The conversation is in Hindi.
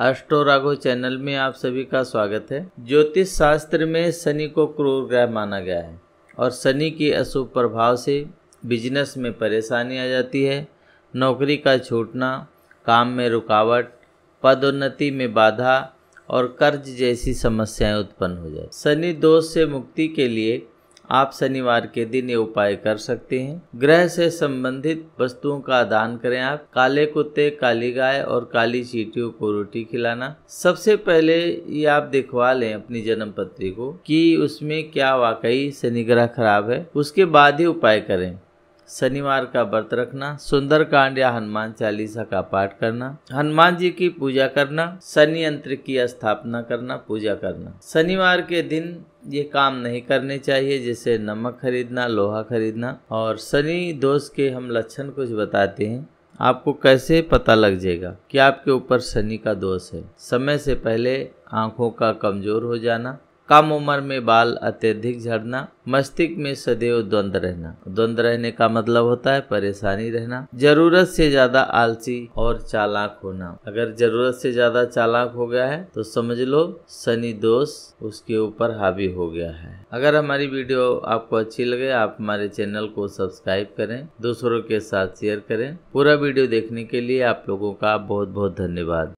अष्टो राघो चैनल में आप सभी का स्वागत है ज्योतिष शास्त्र में शनि को क्रूर ग्रह माना गया है और शनि के अशुभ प्रभाव से बिजनेस में परेशानी आ जाती है नौकरी का छूटना काम में रुकावट पदोन्नति में बाधा और कर्ज जैसी समस्याएं उत्पन्न हो जाए शनि दोष से मुक्ति के लिए आप शनिवार के दिन ये उपाय कर सकते हैं ग्रह से संबंधित वस्तुओं का दान करें आप काले कुत्ते काली गाय और काली चीटियों को रोटी खिलाना सबसे पहले ये आप दिखवा लें अपनी जन्म पत्री को कि उसमें क्या वाकई शनि ग्रह खराब है उसके बाद ही उपाय करें शनिवार का व्रत रखना सुंदर कांड या हनुमान चालीसा का पाठ करना हनुमान जी की पूजा करना शनि यंत्र की स्थापना करना पूजा करना शनिवार के दिन ये काम नहीं करने चाहिए जैसे नमक खरीदना लोहा खरीदना और शनि दोष के हम लक्षण कुछ बताते हैं आपको कैसे पता लग जाएगा कि आपके ऊपर शनि का दोष है समय से पहले आंखों का कमजोर हो जाना कम उम्र में बाल अत्यधिक झड़ना मस्तिष्क में सदैव द्वंद्व रहना द्वंद्व रहने का मतलब होता है परेशानी रहना जरूरत से ज्यादा आलसी और चालाक होना अगर जरूरत से ज्यादा चालाक हो गया है तो समझ लो शनि दोष उसके ऊपर हावी हो गया है अगर हमारी वीडियो आपको अच्छी लगे आप हमारे चैनल को सब्सक्राइब करें दूसरों के साथ शेयर करें पूरा वीडियो देखने के लिए आप लोगों का बहुत बहुत धन्यवाद